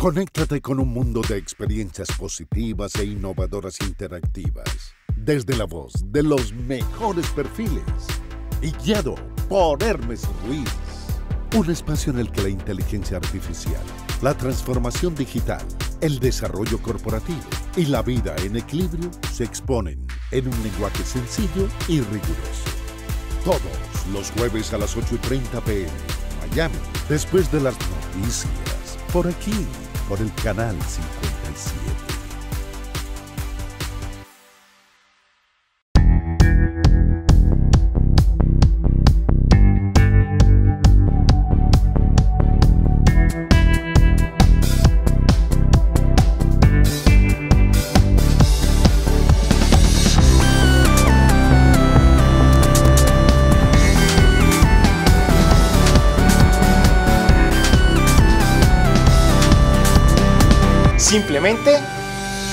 Conéctate con un mundo de experiencias positivas e innovadoras interactivas, desde la voz de los mejores perfiles y guiado por Hermes Ruiz. Un espacio en el que la inteligencia artificial, la transformación digital, el desarrollo corporativo y la vida en equilibrio se exponen en un lenguaje sencillo y riguroso. Todos los jueves a las 8.30 pm, Miami, después de las noticias, por aquí por el canal 57.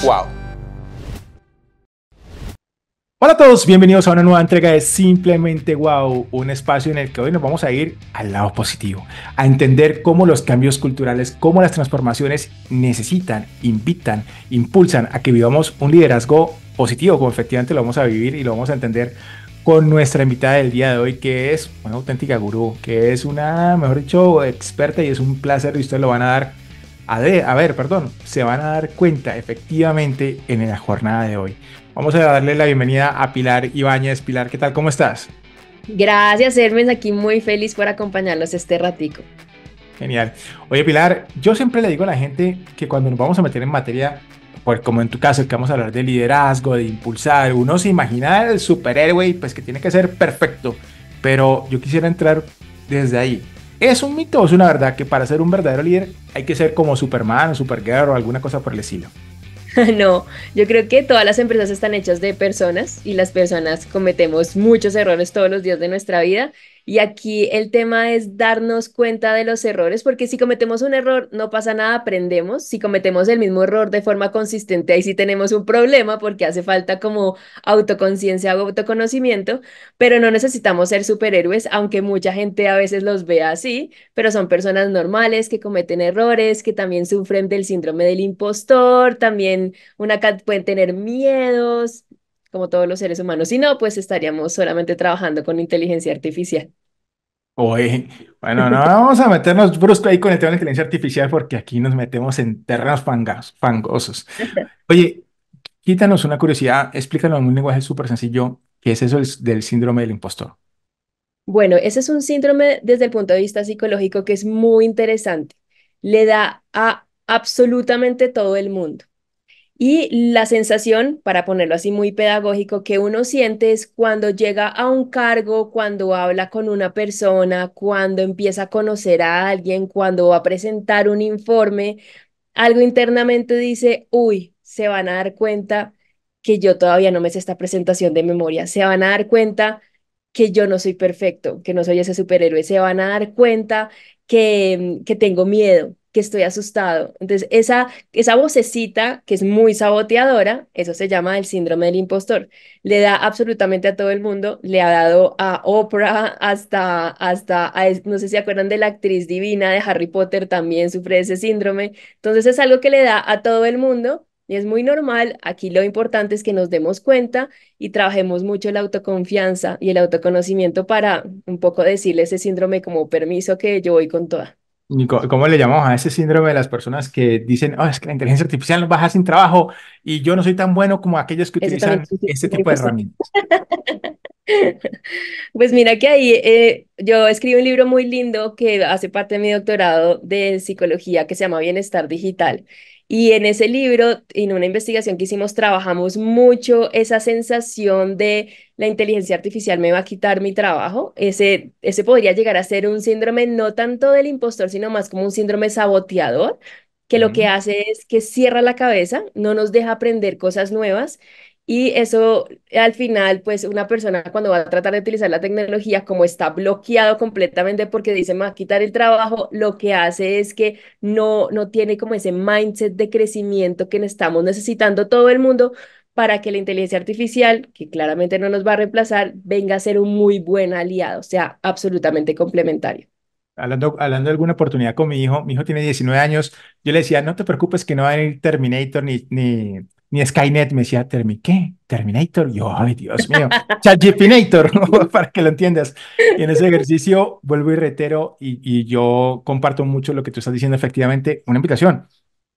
wow. Hola a todos, bienvenidos a una nueva entrega de Simplemente Wow, un espacio en el que hoy nos vamos a ir al lado positivo, a entender cómo los cambios culturales, cómo las transformaciones necesitan, invitan, impulsan a que vivamos un liderazgo positivo, como efectivamente lo vamos a vivir y lo vamos a entender con nuestra invitada del día de hoy, que es una auténtica gurú, que es una, mejor dicho, experta y es un placer y ustedes lo van a dar a, ver, perdón, se van a dar cuenta efectivamente en la jornada de hoy. Vamos a darle la bienvenida a Pilar Ibáñez. Pilar, ¿qué tal? ¿Cómo estás? Gracias, Hermes, aquí muy feliz por acompañarlos este ratico. Genial. Oye, Pilar, yo siempre le digo a la gente que cuando nos vamos a meter en materia, pues como en tu caso, que vamos a hablar de liderazgo, de impulsar, uno se imagina el superhéroe pues que tiene que ser perfecto, pero yo quisiera entrar desde ahí. ¿Es un mito o es una verdad que para ser un verdadero líder hay que ser como Superman o Supergirl o alguna cosa por el estilo? No, yo creo que todas las empresas están hechas de personas y las personas cometemos muchos errores todos los días de nuestra vida y aquí el tema es darnos cuenta de los errores, porque si cometemos un error, no pasa nada, aprendemos. Si cometemos el mismo error de forma consistente, ahí sí tenemos un problema porque hace falta como autoconciencia o autoconocimiento, pero no necesitamos ser superhéroes, aunque mucha gente a veces los vea así, pero son personas normales que cometen errores, que también sufren del síndrome del impostor, también una pueden tener miedos, como todos los seres humanos. Si no, pues estaríamos solamente trabajando con inteligencia artificial. Oye, bueno, no vamos a meternos brusco ahí con el tema de la inteligencia artificial porque aquí nos metemos en terrenos fangas, fangosos. Oye, quítanos una curiosidad, explícanos en un lenguaje súper sencillo, ¿qué es eso del síndrome del impostor? Bueno, ese es un síndrome desde el punto de vista psicológico que es muy interesante. Le da a absolutamente todo el mundo. Y la sensación, para ponerlo así muy pedagógico, que uno siente es cuando llega a un cargo, cuando habla con una persona, cuando empieza a conocer a alguien, cuando va a presentar un informe, algo internamente dice, uy, se van a dar cuenta que yo todavía no me sé esta presentación de memoria, se van a dar cuenta que yo no soy perfecto, que no soy ese superhéroe, se van a dar cuenta que, mm, que tengo miedo, que estoy asustado. Entonces, esa, esa vocecita que es muy saboteadora, eso se llama el síndrome del impostor. Le da absolutamente a todo el mundo, le ha dado a Oprah hasta, hasta a, no sé si acuerdan de la actriz divina de Harry Potter, también sufre ese síndrome. Entonces, es algo que le da a todo el mundo. Y es muy normal, aquí lo importante es que nos demos cuenta y trabajemos mucho la autoconfianza y el autoconocimiento para un poco decirle ese síndrome como permiso que yo voy con toda. ¿Cómo le llamamos a ese síndrome de las personas que dicen, oh, es que la inteligencia artificial nos baja sin trabajo y yo no soy tan bueno como aquellos que utilizan este tipo de herramientas? Pues mira que ahí eh, yo escribí un libro muy lindo que hace parte de mi doctorado de psicología que se llama Bienestar Digital y en ese libro, en una investigación que hicimos, trabajamos mucho esa sensación de la inteligencia artificial me va a quitar mi trabajo. Ese, ese podría llegar a ser un síndrome no tanto del impostor, sino más como un síndrome saboteador, que lo que hace es que cierra la cabeza, no nos deja aprender cosas nuevas y eso al final, pues una persona cuando va a tratar de utilizar la tecnología, como está bloqueado completamente porque dice me va a quitar el trabajo, lo que hace es que no, no tiene como ese mindset de crecimiento que estamos necesitando todo el mundo para que la inteligencia artificial, que claramente no nos va a reemplazar, venga a ser un muy buen aliado, o sea, absolutamente complementario. Hablando, hablando de alguna oportunidad con mi hijo, mi hijo tiene 19 años, yo le decía, no te preocupes que no va a venir Terminator ni ni Skynet me decía, ¿qué? Terminator. Yo, ay, Dios mío, Chachipinator, para que lo entiendas. Y en ese ejercicio vuelvo y reitero, y, y, yo comparto mucho lo que tú estás diciendo, efectivamente, una invitación.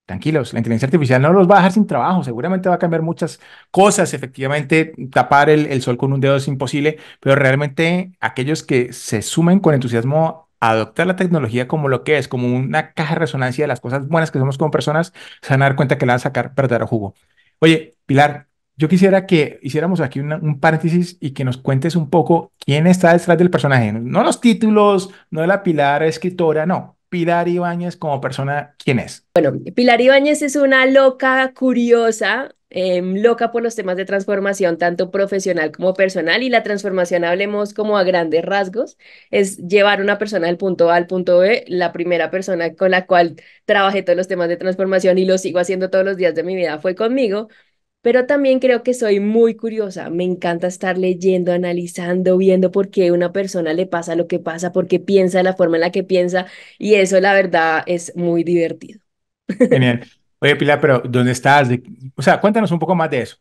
Tranquilos, la inteligencia artificial no los va a dejar sin trabajo, seguramente va a cambiar muchas cosas, efectivamente, tapar el, el sol con un dedo es imposible, pero realmente aquellos que se sumen con entusiasmo a adoptar la tecnología como lo que es, como una caja de resonancia de las cosas buenas que somos como personas, se van a dar cuenta que la van a sacar verdadero jugo. Oye, Pilar, yo quisiera que hiciéramos aquí un paréntesis y que nos cuentes un poco quién está detrás del personaje. No los títulos, no la Pilar escritora, no. Pilar Ibáñez como persona, ¿quién es? Bueno, Pilar Ibáñez es una loca curiosa Em, loca por los temas de transformación, tanto profesional como personal, y la transformación, hablemos como a grandes rasgos, es llevar una persona del punto A al punto B, la primera persona con la cual trabajé todos los temas de transformación y lo sigo haciendo todos los días de mi vida fue conmigo, pero también creo que soy muy curiosa, me encanta estar leyendo, analizando, viendo por qué una persona le pasa lo que pasa, por qué piensa la forma en la que piensa, y eso la verdad es muy divertido. Genial. Oye, Pilar, pero ¿dónde estás? O sea, cuéntanos un poco más de eso.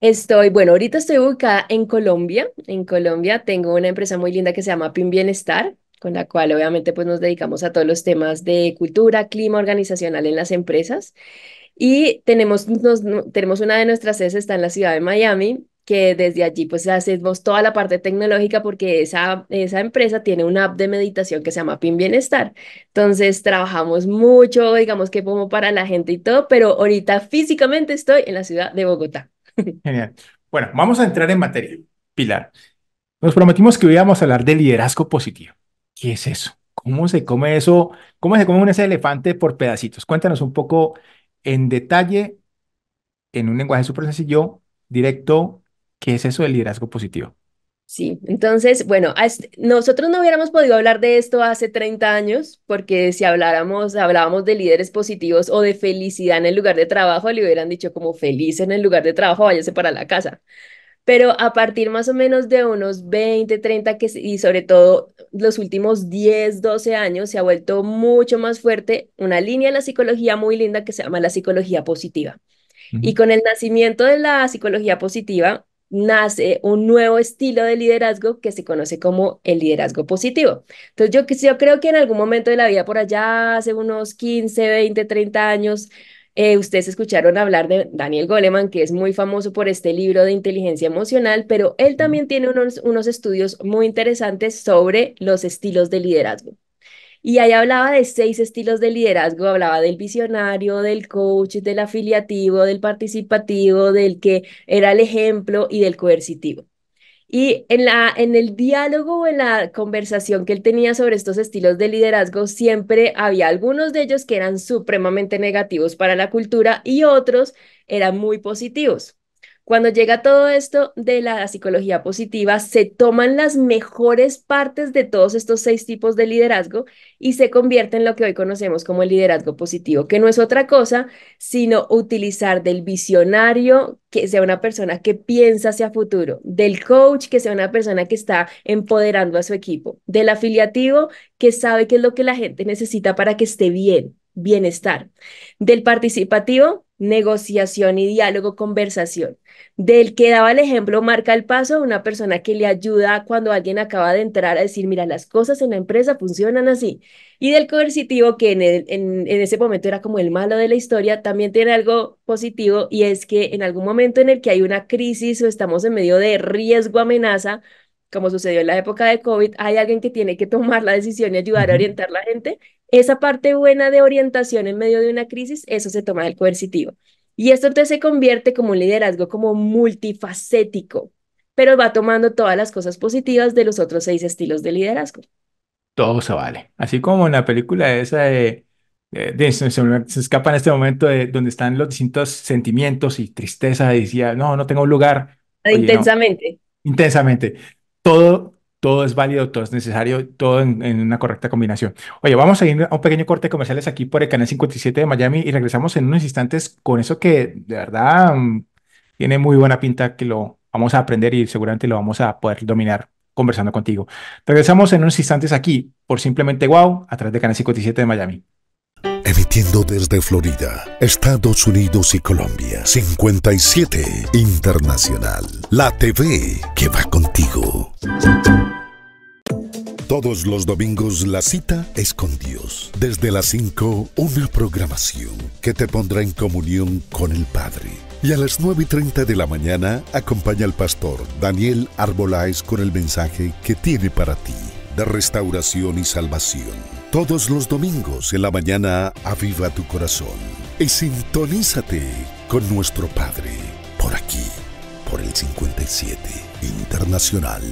Estoy, bueno, ahorita estoy ubicada en Colombia. En Colombia tengo una empresa muy linda que se llama PIN Bienestar, con la cual obviamente pues nos dedicamos a todos los temas de cultura, clima organizacional en las empresas. Y tenemos, tenemos una de nuestras sedes, está en la ciudad de Miami, que desde allí pues hacemos toda la parte tecnológica porque esa, esa empresa tiene una app de meditación que se llama PIN Bienestar. Entonces trabajamos mucho, digamos que como para la gente y todo, pero ahorita físicamente estoy en la ciudad de Bogotá. Genial. Bueno, vamos a entrar en materia. Pilar, nos prometimos que hoy íbamos a hablar de liderazgo positivo. ¿Qué es eso? ¿Cómo se come eso? ¿Cómo se come un ese elefante por pedacitos? Cuéntanos un poco en detalle, en un lenguaje súper sencillo, directo, ¿Qué es eso del liderazgo positivo? Sí, entonces, bueno, este, nosotros no hubiéramos podido hablar de esto hace 30 años, porque si habláramos, hablábamos de líderes positivos o de felicidad en el lugar de trabajo, le hubieran dicho como feliz en el lugar de trabajo, váyase para la casa. Pero a partir más o menos de unos 20, 30 que, y sobre todo los últimos 10, 12 años se ha vuelto mucho más fuerte una línea de la psicología muy linda que se llama la psicología positiva. Y con el nacimiento de la psicología positiva, nace un nuevo estilo de liderazgo que se conoce como el liderazgo positivo. Entonces yo, yo creo que en algún momento de la vida por allá, hace unos 15, 20, 30 años, eh, ustedes escucharon hablar de Daniel Goleman, que es muy famoso por este libro de inteligencia emocional, pero él también tiene unos, unos estudios muy interesantes sobre los estilos de liderazgo. Y ahí hablaba de seis estilos de liderazgo, hablaba del visionario, del coach, del afiliativo, del participativo, del que era el ejemplo y del coercitivo. Y en, la, en el diálogo o en la conversación que él tenía sobre estos estilos de liderazgo, siempre había algunos de ellos que eran supremamente negativos para la cultura y otros eran muy positivos. Cuando llega todo esto de la psicología positiva, se toman las mejores partes de todos estos seis tipos de liderazgo y se convierte en lo que hoy conocemos como el liderazgo positivo, que no es otra cosa sino utilizar del visionario, que sea una persona que piensa hacia futuro, del coach, que sea una persona que está empoderando a su equipo, del afiliativo, que sabe qué es lo que la gente necesita para que esté bien, bienestar, del participativo negociación y diálogo, conversación. Del que daba el ejemplo, marca el paso una persona que le ayuda cuando alguien acaba de entrar a decir, mira, las cosas en la empresa funcionan así. Y del coercitivo, que en, en, en ese momento era como el malo de la historia, también tiene algo positivo y es que en algún momento en el que hay una crisis o estamos en medio de riesgo, amenaza, como sucedió en la época de COVID, hay alguien que tiene que tomar la decisión y ayudar a orientar a la gente. Esa parte buena de orientación en medio de una crisis, eso se toma del coercitivo. Y esto entonces se convierte como un liderazgo como multifacético, pero va tomando todas las cosas positivas de los otros seis estilos de liderazgo. Todo se vale. Así como en la película esa de... Eh, se, escapa en este momento de donde están los distintos sentimientos y tristeza, decía, no, no tengo un lugar. Ah, intensamente. Intensamente todo, todo es válido, todo es necesario, todo en, una correcta combinación. Oye, vamos a ir a un pequeño corte comerciales aquí por el canal 57 de Miami y regresamos en unos instantes con eso que de verdad mm, tiene muy buena pinta que lo vamos a aprender y seguramente lo vamos a poder dominar conversando contigo. Regresamos en unos instantes aquí por Simplemente Wow a través de Canal 57 de Miami emitiendo desde Florida, Estados Unidos y Colombia. 57 Internacional. La TV que va contigo. Todos los domingos la cita es con Dios. Desde las 5, una programación que te pondrá en comunión con el Padre. Y a las 9 de la mañana acompaña al pastor Daniel Arboláez con el mensaje que tiene para ti de restauración y salvación. Todos los domingos en la mañana aviva tu corazón y sintonízate con nuestro Padre por aquí, por el 57 Internacional.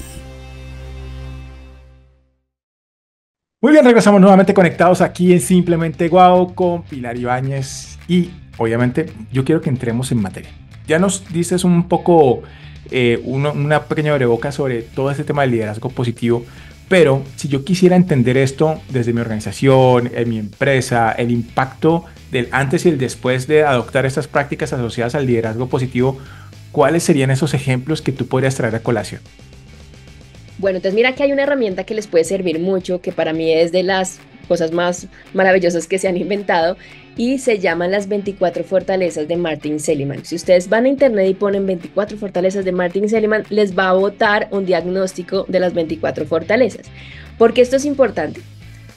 Muy bien, regresamos nuevamente conectados aquí en Simplemente Guau con Pilar Ibáñez y obviamente yo quiero que entremos en materia. Ya nos dices un poco, eh, una pequeña breboca sobre todo este tema del liderazgo positivo, pero si yo quisiera entender esto desde mi organización, en mi empresa, el impacto del antes y el después de adoptar estas prácticas asociadas al liderazgo positivo, ¿cuáles serían esos ejemplos que tú podrías traer a colación? Bueno, entonces mira que hay una herramienta que les puede servir mucho, que para mí es de las cosas más maravillosas que se han inventado, y se llaman las 24 fortalezas de Martin Seligman. Si ustedes van a internet y ponen 24 fortalezas de Martin Seligman, les va a botar un diagnóstico de las 24 fortalezas. Porque esto es importante.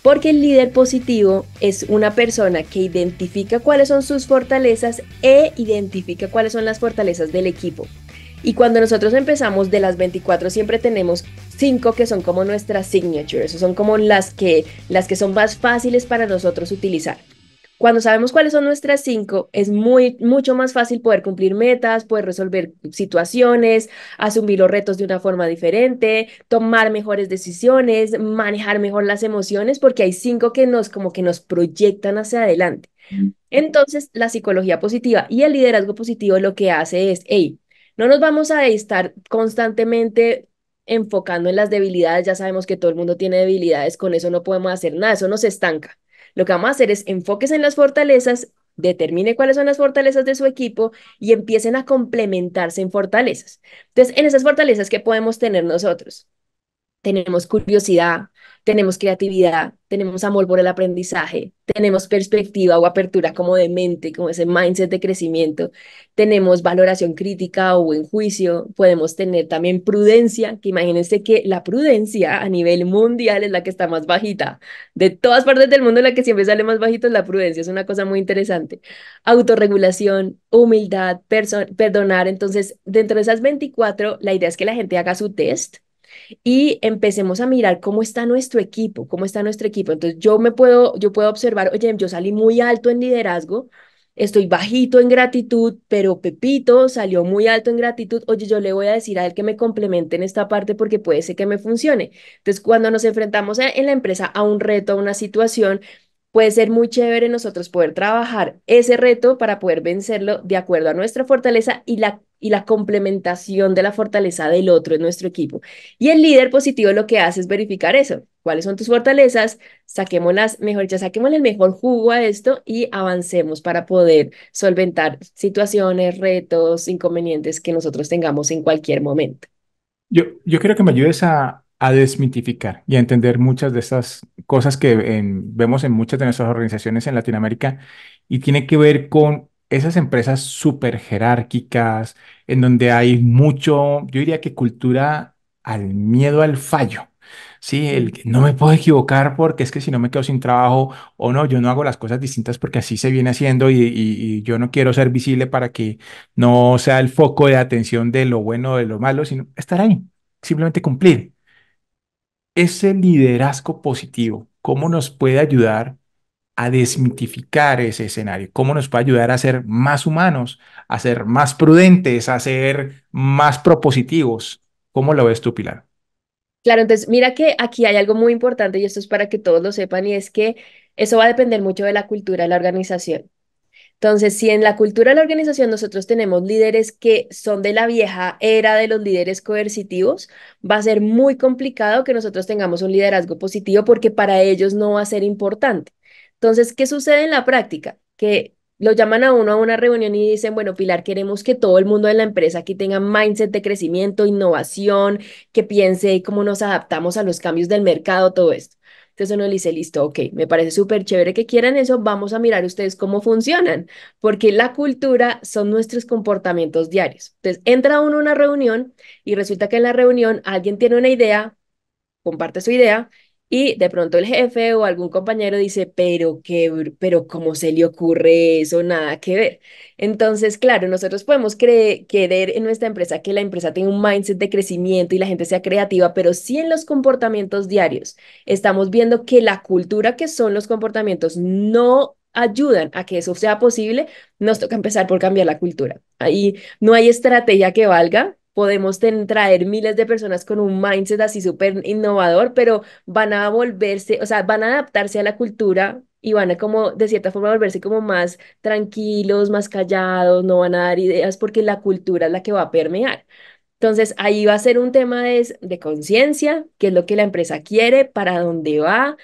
Porque el líder positivo es una persona que identifica cuáles son sus fortalezas e identifica cuáles son las fortalezas del equipo. Y cuando nosotros empezamos de las 24 siempre tenemos 5 que son como nuestras signatures, son como las que, las que son más fáciles para nosotros utilizar. Cuando sabemos cuáles son nuestras cinco, es muy, mucho más fácil poder cumplir metas, poder resolver situaciones, asumir los retos de una forma diferente, tomar mejores decisiones, manejar mejor las emociones, porque hay cinco que nos como que nos proyectan hacia adelante. Entonces, la psicología positiva y el liderazgo positivo lo que hace es, hey, no nos vamos a estar constantemente enfocando en las debilidades, ya sabemos que todo el mundo tiene debilidades, con eso no podemos hacer nada, eso nos estanca. Lo que vamos a hacer es enfoques en las fortalezas, determine cuáles son las fortalezas de su equipo y empiecen a complementarse en fortalezas. Entonces, en esas fortalezas, ¿qué podemos tener nosotros? tenemos curiosidad, tenemos creatividad, tenemos amor por el aprendizaje, tenemos perspectiva o apertura como de mente, como ese mindset de crecimiento, tenemos valoración crítica o buen juicio, podemos tener también prudencia, que imagínense que la prudencia a nivel mundial es la que está más bajita. De todas partes del mundo la que siempre sale más bajita es la prudencia, es una cosa muy interesante. Autorregulación, humildad, perdonar, entonces dentro de esas 24, la idea es que la gente haga su test y empecemos a mirar cómo está nuestro equipo, cómo está nuestro equipo. Entonces yo me puedo, yo puedo observar, oye, yo salí muy alto en liderazgo, estoy bajito en gratitud, pero Pepito salió muy alto en gratitud, oye, yo le voy a decir a él que me complemente en esta parte porque puede ser que me funcione. Entonces cuando nos enfrentamos en la empresa a un reto, a una situación, puede ser muy chévere nosotros poder trabajar ese reto para poder vencerlo de acuerdo a nuestra fortaleza y la y la complementación de la fortaleza del otro en nuestro equipo. Y el líder positivo lo que hace es verificar eso. ¿Cuáles son tus fortalezas? Saquémoslas, mejor ya saquemos el mejor jugo a esto y avancemos para poder solventar situaciones, retos, inconvenientes que nosotros tengamos en cualquier momento. Yo, yo quiero que me ayudes a, desmitificar y a entender muchas de estas cosas que vemos en muchas de nuestras organizaciones en Latinoamérica y tiene que ver con esas empresas súper jerárquicas, en donde hay mucho, yo diría que cultura al miedo al fallo. Sí, el no me puedo equivocar porque es que si no me quedo sin trabajo o no, yo no hago las cosas distintas porque así se viene haciendo y, yo no quiero ser visible para que no sea el foco de atención de lo bueno, o de lo malo, sino estar ahí, simplemente cumplir. Ese liderazgo positivo, ¿cómo nos puede ayudar a desmitificar ese escenario, cómo nos puede ayudar a ser más humanos, a ser más prudentes, a ser más propositivos. ¿Cómo lo ves tú, Pilar? Claro, entonces mira que aquí hay algo muy importante y esto es para que todos lo sepan y es que eso va a depender mucho de la cultura de la organización. Entonces, si en la cultura de la organización nosotros tenemos líderes que son de la vieja era de los líderes coercitivos, va a ser muy complicado que nosotros tengamos un liderazgo positivo porque para ellos no va a ser importante. Entonces, ¿qué sucede en la práctica? Que lo llaman a uno a una reunión y dicen, bueno, Pilar, queremos que todo el mundo de la empresa aquí tenga mindset de crecimiento, innovación, que piense cómo nos adaptamos a los cambios del mercado, todo esto. Entonces uno le dice, listo, ok, me parece súper chévere que quieran eso, vamos a mirar ustedes cómo funcionan, porque la cultura son nuestros comportamientos diarios. Entonces entra uno a una reunión y resulta que en la reunión alguien tiene una idea, comparte su idea y de pronto el jefe o algún compañero dice, pero qué, pero cómo se le ocurre eso, nada que ver. Entonces, claro, nosotros podemos creer en nuestra empresa que la empresa tiene un mindset de crecimiento y la gente sea creativa, pero si en los comportamientos diarios. Estamos viendo que la cultura que son los comportamientos no ayudan a que eso sea posible, nos toca empezar por cambiar la cultura. Ahí no hay estrategia que valga, podemos traer miles de personas con un mindset así súper innovador, pero van a volverse, o sea, van a adaptarse a la cultura y van a como de cierta forma volverse como más tranquilos, más callados, no van a dar ideas porque la cultura es la que va a permear. Entonces, ahí va a ser un tema de, de conciencia, qué es lo que la empresa quiere, para dónde va,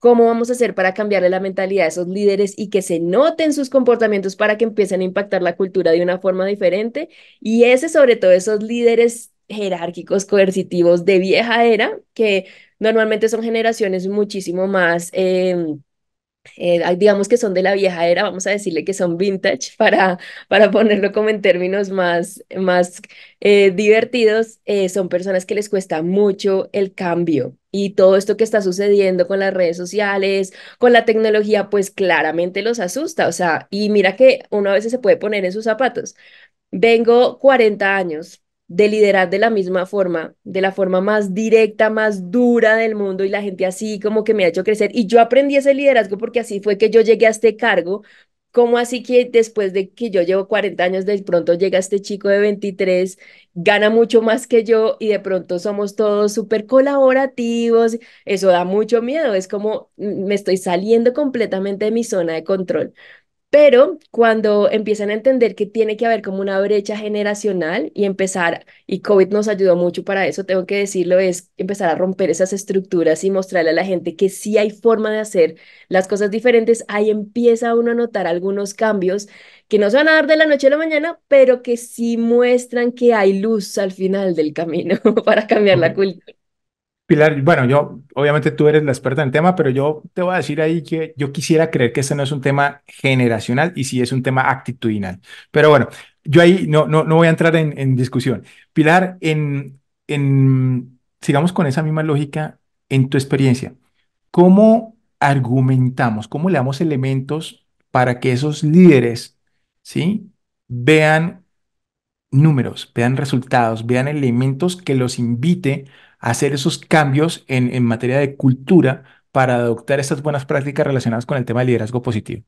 ¿Cómo vamos a hacer para cambiarle la mentalidad a esos líderes y que se noten sus comportamientos para que empiecen a impactar la cultura de una forma diferente? Y ese, sobre todo, esos líderes jerárquicos, coercitivos de vieja era, que normalmente son generaciones muchísimo más em, eh, digamos que son de la vieja era, vamos a decirle que son vintage para, para ponerlo como en términos más, más eh, divertidos, eh, son personas que les cuesta mucho el cambio. Y todo esto que está sucediendo con las redes sociales, con la tecnología, pues claramente los asusta. O sea, y mira que uno a veces se puede poner en sus zapatos. Vengo 40 años de liderar de la misma forma, de la forma más directa, más dura del mundo y la gente así como que me ha hecho crecer. Y yo aprendí ese liderazgo porque así fue que yo llegué a este cargo. como así que después de que yo llevo 40 años, de pronto llega este chico de 23, gana mucho más que yo y de pronto somos todos súper colaborativos? Eso da mucho miedo, es como mm, me estoy saliendo completamente de mi zona de control. Pero cuando empiezan a entender que tiene que haber como una brecha generacional y empezar, y COVID nos ayudó mucho para eso, tengo que decirlo, es empezar a romper esas estructuras y mostrarle a la gente que sí hay forma de hacer las cosas diferentes, ahí empieza uno a notar algunos cambios que no se van a dar de la noche a la mañana, pero que sí muestran que hay luz al final del camino para cambiar la cultura. Pilar, bueno, yo obviamente tú eres la experta en el tema, pero yo te voy a decir ahí que yo quisiera creer que este no es un tema generacional y sí es un tema actitudinal. Pero bueno, yo ahí no, no, voy a entrar en, discusión. Pilar, en, en, sigamos con esa misma lógica en tu experiencia. ¿Cómo argumentamos, cómo le damos elementos para que esos líderes, ¿sí? Vean números, vean resultados, vean elementos que los invite a hacer esos cambios en, en materia de cultura para adoptar estas buenas prácticas relacionadas con el tema de liderazgo positivo.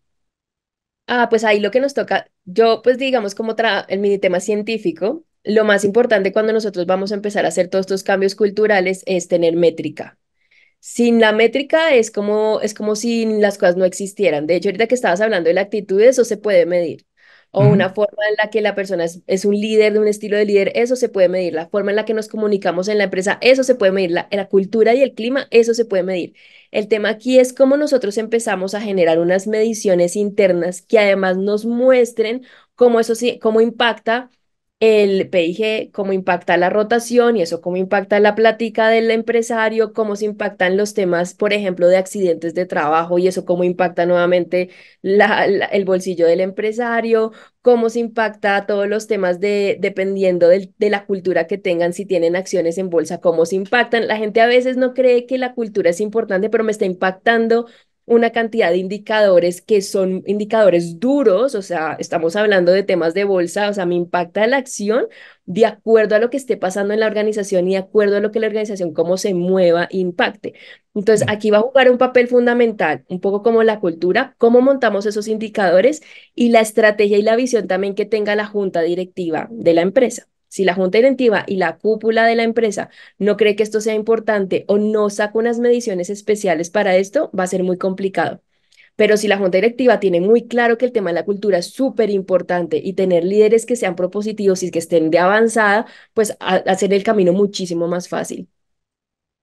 Ah, pues ahí lo que nos toca, yo pues digamos como el mini tema científico, lo más importante cuando nosotros vamos a empezar a hacer todos estos cambios culturales es tener métrica. Sin la métrica es como, es como si las cosas no existieran. De hecho, ahorita que estabas hablando de la actitud, eso se puede medir o una forma en la que la persona es, un líder de un estilo de líder, eso se puede medir, la forma en la que nos comunicamos en la empresa, eso se puede medir, la, la cultura y el clima, eso se puede medir. El tema aquí es cómo nosotros empezamos a generar unas mediciones internas que además nos muestren cómo eso sí, cómo impacta el PIG, cómo impacta la rotación y eso cómo impacta la plática del empresario, cómo se impactan los temas, por ejemplo, de accidentes de trabajo y eso cómo impacta nuevamente el bolsillo del empresario, cómo se impacta todos los temas de, dependiendo de la cultura que tengan, si tienen acciones en bolsa, cómo se impactan. La gente a veces no cree que la cultura es importante, pero me está impactando una cantidad de indicadores que son indicadores duros, o sea, estamos hablando de temas de bolsa, o sea, me impacta la acción de acuerdo a lo que esté pasando en la organización y de acuerdo a lo que la organización, cómo se mueva, impacte. Entonces, aquí va a jugar un papel fundamental, un poco como la cultura, cómo montamos esos indicadores y la estrategia y la visión también que tenga la junta directiva de la empresa. Si la junta directiva y la cúpula de la empresa no cree que esto sea importante o no saca unas mediciones especiales para esto, va a ser muy complicado. Pero si la junta directiva tiene muy claro que el tema de la cultura es súper importante y tener líderes que sean propositivos y que estén de avanzada, pues hacer el camino muchísimo más fácil.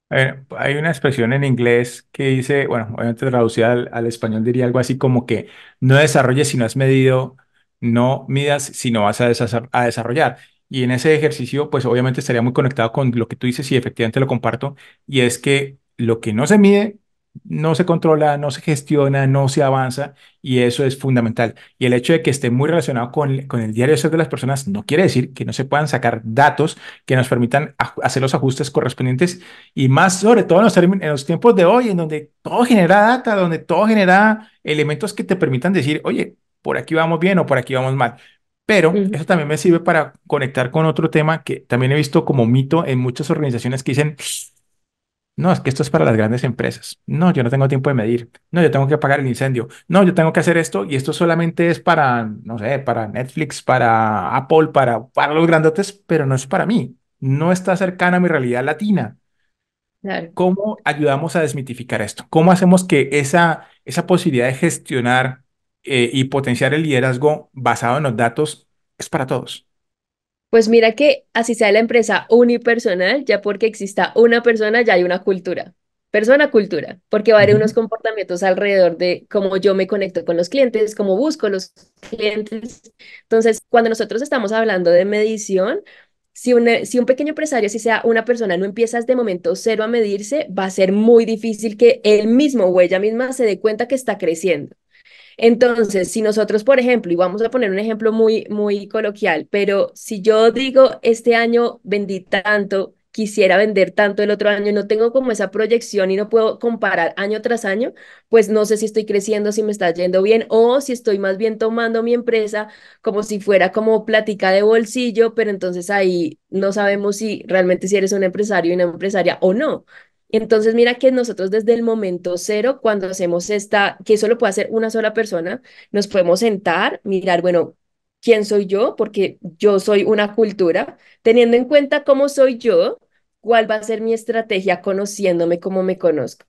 Eh, hay una expresión en inglés que dice, bueno, obviamente traducida al, español diría algo así como que no desarrolles si no has medido, no midas si no vas a desarrollar. Y en ese ejercicio, pues obviamente estaría muy conectado con lo que tú dices y efectivamente lo comparto, y es que lo que no se mide no se controla, no se gestiona, no se avanza y eso es fundamental. Y el hecho de que esté muy relacionado con, con el diario de las personas no quiere decir que no se puedan sacar datos que nos permitan hacer los ajustes correspondientes y más sobre todo los, en los tiempos de hoy, en donde todo genera data, donde todo genera elementos que te permitan decir, oye, por aquí vamos bien o por aquí vamos mal. Pero eso también me sirve para conectar con otro tema que también he visto como mito en muchas organizaciones que dicen, no, es que esto es para las grandes empresas. No, yo no tengo tiempo de medir. No, yo tengo que apagar el incendio. No, yo tengo que hacer esto y esto solamente es para, no sé, para Netflix, para Apple, para, para los grandotes, pero no es para mí. No está cercana a mi realidad latina. ¿Cómo ayudamos a desmitificar esto? ¿Cómo hacemos que esa, esa posibilidad de gestionar eh, y potenciar el liderazgo basado en los datos es para todos. Pues mira que así sea la empresa unipersonal, ya porque exista una persona, ya hay una cultura. Persona, cultura, porque va unos comportamientos alrededor de cómo yo me conecto con los clientes, cómo busco los clientes. Entonces, cuando nosotros estamos hablando de medición, si, si un pequeño empresario, si sea una persona, no empiezas de momento cero a medirse, va a ser muy difícil que él mismo o ella misma se dé cuenta que está creciendo. Entonces, si nosotros, por ejemplo, y vamos a poner un ejemplo muy, muy coloquial, pero si yo digo, este año vendí tanto, quisiera vender tanto el otro año, no tengo como esa proyección y no puedo comparar año tras año, pues no sé si estoy creciendo, si me está yendo bien o si estoy más bien tomando mi empresa como si fuera como plática de bolsillo, pero entonces ahí no sabemos si realmente si eres un empresario y una empresaria o no, entonces, mira que nosotros desde el momento cero, cuando hacemos esta, que solo puede hacer una sola persona, nos podemos sentar, mirar, bueno, ¿quién soy yo? Porque yo soy una cultura, teniendo en cuenta cómo soy yo, cuál va a ser mi estrategia conociéndome como me conozco.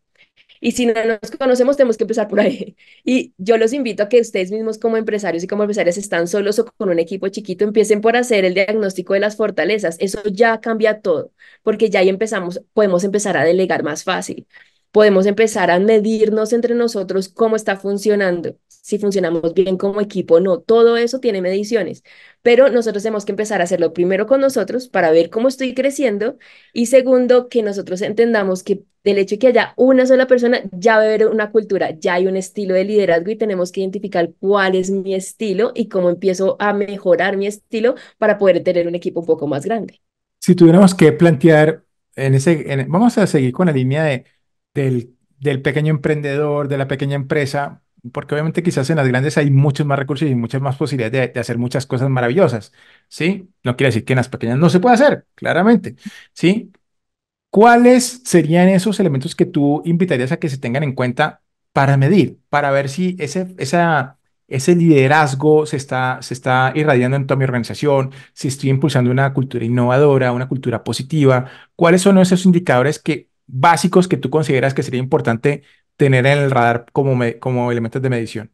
Y si no nos conocemos, tenemos que empezar por ahí. Y yo los invito a que ustedes mismos como empresarios y como empresarias están solos o con un equipo chiquito, empiecen por hacer el diagnóstico de las fortalezas. Eso ya cambia todo, porque ya ahí empezamos, podemos empezar a delegar más fácil podemos empezar a medirnos entre nosotros cómo está funcionando, si funcionamos bien como equipo o no. Todo eso tiene mediciones, pero nosotros tenemos que empezar a hacerlo primero con nosotros para ver cómo estoy creciendo y segundo, que nosotros entendamos que el hecho de que haya una sola persona, ya va a haber una cultura, ya hay un estilo de liderazgo y tenemos que identificar cuál es mi estilo y cómo empiezo a mejorar mi estilo para poder tener un equipo un poco más grande. Si tuviéramos que plantear en ese, vamos a seguir con la línea de del, pequeño emprendedor, de la pequeña empresa, porque obviamente quizás en las grandes hay muchos más recursos y muchas más posibilidades de, hacer muchas cosas maravillosas, ¿sí? No quiere decir que en las pequeñas no se pueda hacer, claramente, ¿sí? ¿Cuáles serían esos elementos que tú invitarías a que se tengan en cuenta para medir, para ver si ese, esa, ese liderazgo se está, se está irradiando en toda mi organización, si estoy impulsando una cultura innovadora, una cultura positiva? ¿Cuáles son esos indicadores que básicos que tú consideras que sería importante tener en el radar como, como elementos de medición?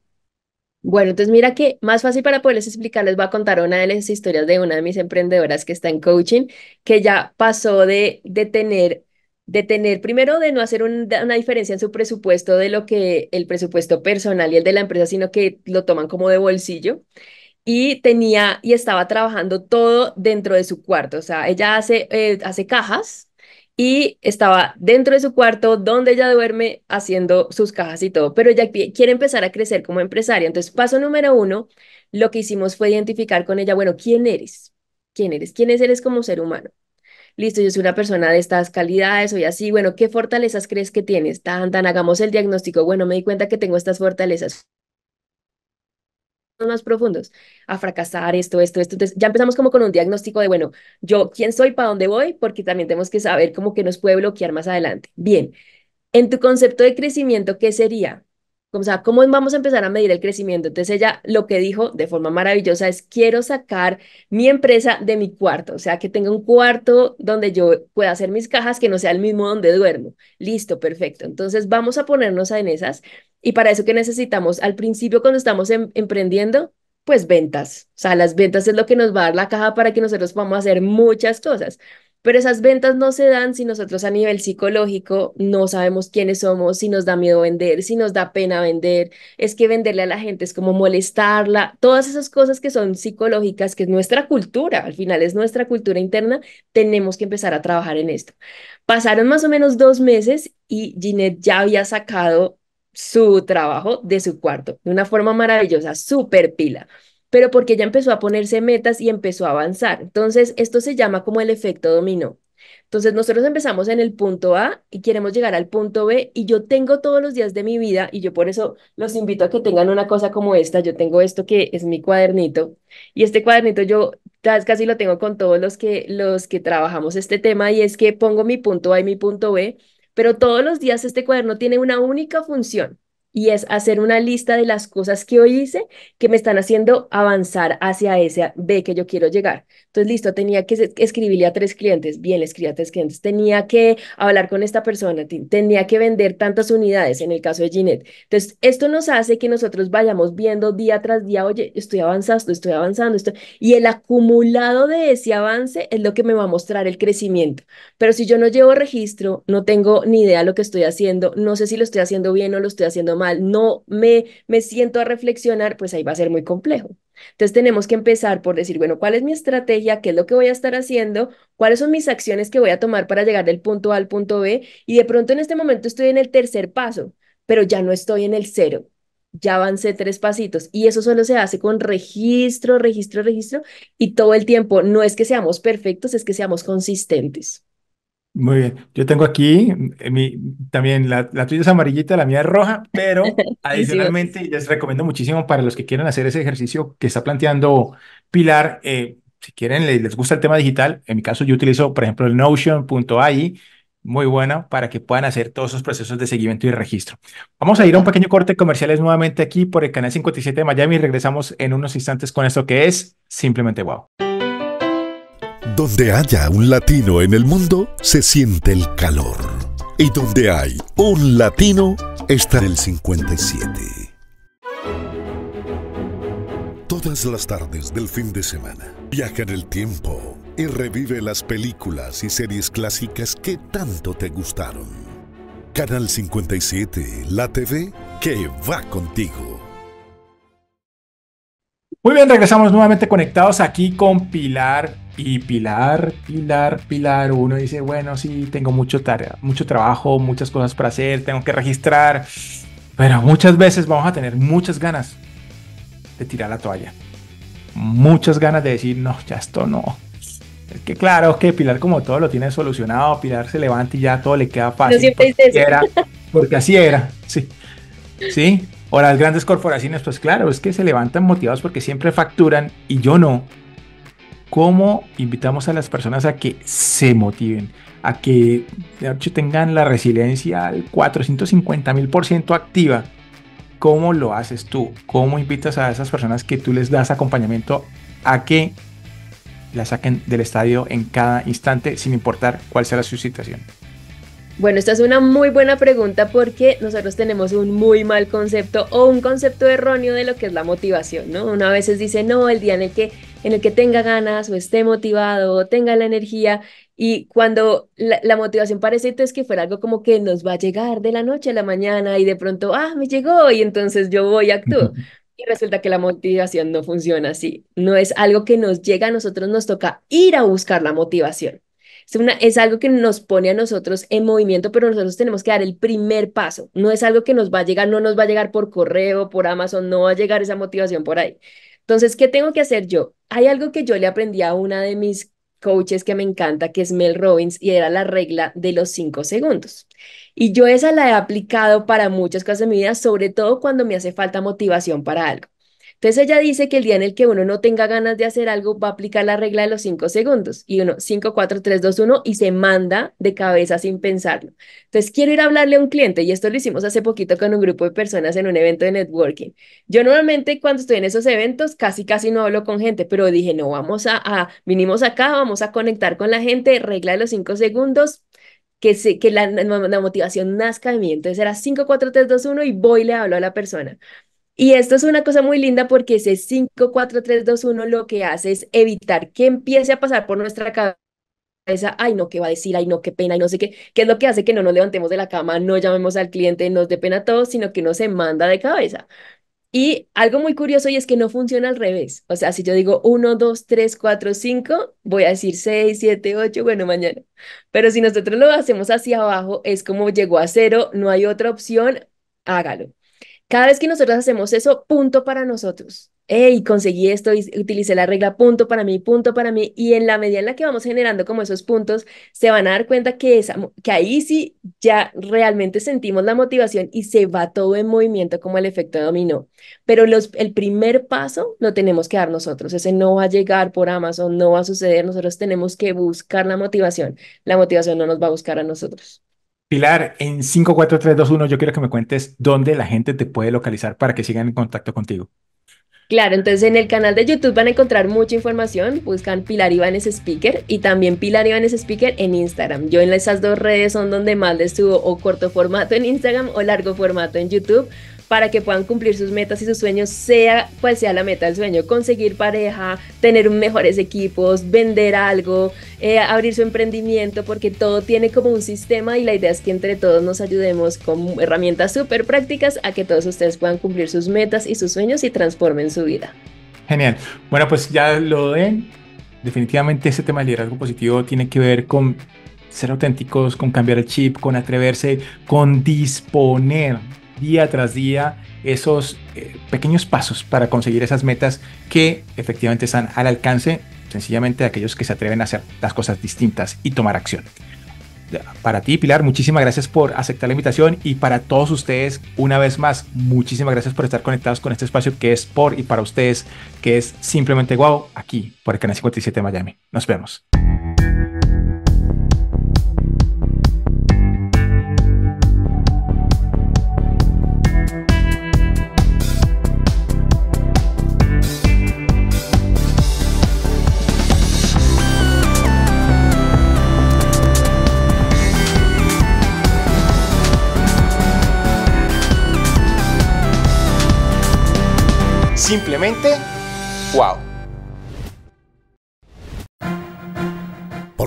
Bueno, entonces mira que más fácil para poderles explicar, les voy a contar una de las historias de una de mis emprendedoras que está en coaching, que ya pasó de, de tener de tener primero de no hacer una diferencia en su presupuesto de lo que el presupuesto personal y el de la empresa, sino que lo toman como de bolsillo y tenía y estaba trabajando todo dentro de su cuarto, o sea, ella hace eh, hace cajas y estaba dentro de su cuarto donde ella duerme haciendo sus cajas y todo, pero ella quiere empezar a crecer como empresaria. Entonces, paso número uno, lo que hicimos fue identificar con ella, bueno, ¿quién eres? ¿Quién eres? ¿Quién eres como ser humano? Listo, yo soy una persona de estas calidades, soy así, bueno, ¿qué fortalezas crees que tienes? Tan, tan, hagamos el diagnóstico, bueno, me di cuenta que tengo estas fortalezas más profundos, a fracasar esto, esto, esto. Entonces ya empezamos como con un diagnóstico de, bueno, yo quién soy, para dónde voy, porque también tenemos que saber cómo que nos puede bloquear más adelante. Bien, en tu concepto de crecimiento, ¿qué sería? O sea, ¿cómo vamos a empezar a medir el crecimiento? Entonces ella lo que dijo de forma maravillosa es, quiero sacar mi empresa de mi cuarto, o sea, que tenga un cuarto donde yo pueda hacer mis cajas, que no sea el mismo donde duermo. Listo, perfecto. Entonces vamos a ponernos en esas y para eso que necesitamos al principio cuando estamos em, emprendiendo, pues ventas. O sea, las ventas es lo que nos va a dar la caja para que nosotros podamos hacer muchas cosas. Pero esas ventas no se dan si nosotros a nivel psicológico no sabemos quiénes somos, si nos da miedo vender, si nos da pena vender, es que venderle a la gente es como molestarla, todas esas cosas que son psicológicas, que es nuestra cultura, al final es nuestra cultura interna, tenemos que empezar a trabajar en esto. Pasaron más o menos dos meses y Ginette ya había sacado su trabajo de su cuarto, de una forma maravillosa, súper pila pero porque ella empezó a ponerse metas y empezó a avanzar. Entonces, esto se llama como el efecto dominó. Entonces, nosotros empezamos en el punto A y queremos llegar al punto B y yo tengo todos los días de mi vida y yo por eso los invito a que tengan una cosa como esta. Yo tengo esto que es mi cuadernito y este cuadernito yo casi lo tengo con todos los que, los que trabajamos este tema y es que pongo mi punto A y mi punto B, pero todos los días este cuaderno tiene una única función y es hacer una lista de las cosas que hoy hice que me están haciendo avanzar hacia ese B que yo quiero llegar. Entonces, listo, tenía que escribirle a tres clientes, bien, le escribí a tres clientes, tenía que hablar con esta persona, tenía que vender tantas unidades en el caso de Ginette. Entonces, esto nos hace que nosotros vayamos viendo día tras día, oye, estoy avanzando, estoy avanzando, y el acumulado de ese avance es lo que me va a mostrar el crecimiento. Pero si yo no llevo registro, no tengo ni idea de lo que estoy haciendo, no sé si lo estoy haciendo bien o lo estoy haciendo mal, no me, me siento a reflexionar, pues ahí va a ser muy complejo. Entonces tenemos que empezar por decir, bueno, ¿cuál es mi estrategia? ¿Qué es lo que voy a estar haciendo? ¿Cuáles son mis acciones que voy a tomar para llegar del punto A al punto B? Y de pronto en este momento estoy en el tercer paso, pero ya no estoy en el cero. Ya avancé tres pasitos y eso solo se hace con registro, registro, registro y todo el tiempo. No es que seamos perfectos, es que seamos consistentes. Muy bien. Yo tengo aquí eh, también la, tuya es amarillita, la mía es roja, pero adicionalmente les recomiendo muchísimo para los que quieran hacer ese ejercicio que está planteando Pilar. Eh, si quieren, les, gusta el tema digital. En mi caso, yo utilizo, por ejemplo, el Notion.ai, muy buena para que puedan hacer todos esos procesos de seguimiento y registro. Vamos a ir a un pequeño corte comerciales nuevamente aquí por el canal 57 de Miami y regresamos en unos instantes con esto que es simplemente wow. Donde haya un latino en el mundo, se siente el calor. Y donde hay un latino, está el 57. Todas las tardes del fin de semana, viaja en el tiempo y revive las películas y series clásicas que tanto te gustaron. Canal 57, la TV que va contigo. Muy bien, regresamos nuevamente conectados aquí con Pilar. Y Pilar, Pilar, Pilar, uno dice, bueno, sí, tengo mucho tarea, mucho trabajo, muchas cosas para hacer, tengo que registrar. Pero muchas veces vamos a tener muchas ganas de tirar la toalla. Muchas ganas de decir, no, ya esto no. Es que claro, que Pilar como todo lo tiene solucionado, Pilar se levanta y ya todo le queda fácil. era, porque así era, sí. ¿Sí? O las grandes corporaciones, pues claro, es que se levantan motivados porque siempre facturan y yo no. ¿Cómo invitamos a las personas a que se motiven? A que tengan la resiliencia al 450 mil por activa. ¿Cómo lo haces tú? ¿Cómo invitas a esas personas que tú les das acompañamiento a que la saquen del estadio en cada instante sin importar cuál sea su situación? Bueno, esta es una muy buena pregunta porque nosotros tenemos un muy mal concepto o un concepto erróneo de lo que es la motivación, ¿no? Uno a veces dice, no, el día en el que, en el que tenga ganas o esté motivado o tenga la energía y cuando la, motivación parece es que fuera algo como que nos va a llegar de la noche a la mañana y de pronto, ah, me llegó y entonces yo voy a actuar Y resulta que la motivación no funciona así, no es algo que nos llega, a nosotros nos toca ir a buscar la motivación. Es, una, es algo que nos pone a nosotros en movimiento, pero nosotros tenemos que dar el primer paso. No es algo que nos va a llegar, no nos va a llegar por correo, por Amazon, no va a llegar esa motivación por ahí. Entonces, ¿qué tengo que hacer yo? Hay algo que yo le aprendí a una de mis coaches que me encanta, que es Mel Robbins, y era la regla de los cinco segundos. Y yo esa la he aplicado para muchas cosas de mi vida, sobre todo cuando me hace falta motivación para algo. Entonces ella dice que el día en el que uno no tenga ganas de hacer algo va a aplicar la regla de los cinco segundos y uno, cinco, cuatro, tres, dos, uno y se manda de cabeza sin pensarlo. Entonces quiero ir a hablarle a un cliente y esto lo hicimos hace poquito con un grupo de personas en un evento de networking. Yo normalmente cuando estoy en esos eventos casi casi no hablo con gente, pero dije no, vamos a, vinimos acá, vamos a conectar con la gente, regla de los cinco segundos, que, se, que la, motivación nazca de mí. Entonces era 5, 4, 3, 2, 1 y voy le hablo a la persona. Y esto es una cosa muy linda porque ese 1 lo que hace es evitar que empiece a pasar por nuestra cabeza, ay no, qué va a decir, ay no, qué pena, y no sé qué, qué es lo que hace que no nos levantemos de la cama, no llamemos al cliente, nos dé pena a todos, sino que no se manda de cabeza. Y algo muy curioso y es que no funciona al revés. O sea, si yo digo 1, 2, 3, 4, 5, voy a decir 6, 7, 8, bueno, mañana. Pero si nosotros lo hacemos hacia abajo, es como llegó a cero, no hay otra opción, hágalo. Cada vez que nosotros hacemos eso, punto para nosotros. Hey, conseguí esto, utilicé la regla, punto para mí, punto para mí. Y en la medida en la que vamos generando como esos puntos, se van a dar cuenta que, que ahí sí ya realmente sentimos la motivación y se va todo en movimiento como el efecto dominó. Pero los, el primer paso lo tenemos que dar nosotros. Ese no va a llegar por Amazon, no va a suceder. Nosotros tenemos que buscar la motivación. La motivación no nos va a buscar a nosotros. Pilar, en 54321 yo quiero que me cuentes dónde la gente te puede localizar para que sigan en contacto contigo. Claro, entonces en el canal de YouTube van a encontrar mucha información. Buscan Pilar Ibanes Speaker y también Pilar Ibanes Speaker en Instagram. Yo en esas dos redes son donde más les subo o corto formato en Instagram o largo formato en YouTube para que puedan cumplir sus metas y sus sueños, sea cual sea la meta del sueño, conseguir pareja, tener mejores equipos, vender algo, eh, abrir su emprendimiento, porque todo tiene como un sistema y la idea es que entre todos nos ayudemos con herramientas súper prácticas a que todos ustedes puedan cumplir sus metas y sus sueños y transformen su vida. Genial. Bueno, pues ya lo den. Definitivamente ese tema de liderazgo positivo tiene que ver con ser auténticos, con cambiar el chip, con atreverse, con disponer día tras día esos eh, pequeños pasos para conseguir esas metas que efectivamente están al alcance sencillamente de aquellos que se atreven a hacer las cosas distintas y tomar acción. Para ti, Pilar, muchísimas gracias por aceptar la invitación y para todos ustedes, una vez más, muchísimas gracias por estar conectados con este espacio que es por y para ustedes, que es simplemente guau, aquí por el Canal 57 Miami. Nos vemos. Simplemente, wow.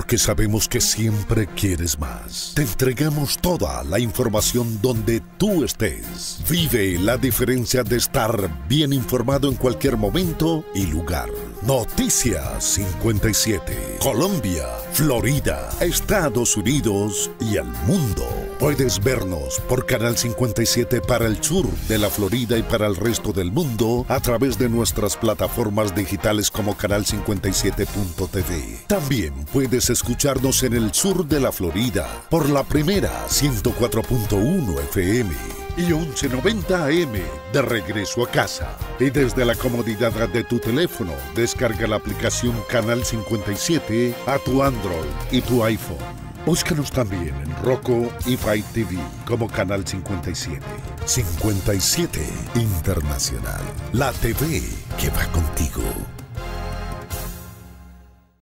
Que sabemos que siempre quieres más. Te entregamos toda la información donde tú estés. Vive la diferencia de estar bien informado en cualquier momento y lugar. Noticias 57. Colombia, Florida, Estados Unidos y el mundo. Puedes vernos por Canal 57 para el sur de la Florida y para el resto del mundo a través de nuestras plataformas digitales como Canal 57.tv. También puedes escucharnos en el sur de la Florida por la primera 104.1 FM y 1190 AM de regreso a casa. Y desde la comodidad de tu teléfono, descarga la aplicación Canal 57 a tu Android y tu iPhone. Búscanos también en roco y Fight TV como Canal 57. 57 Internacional, la TV que va contigo.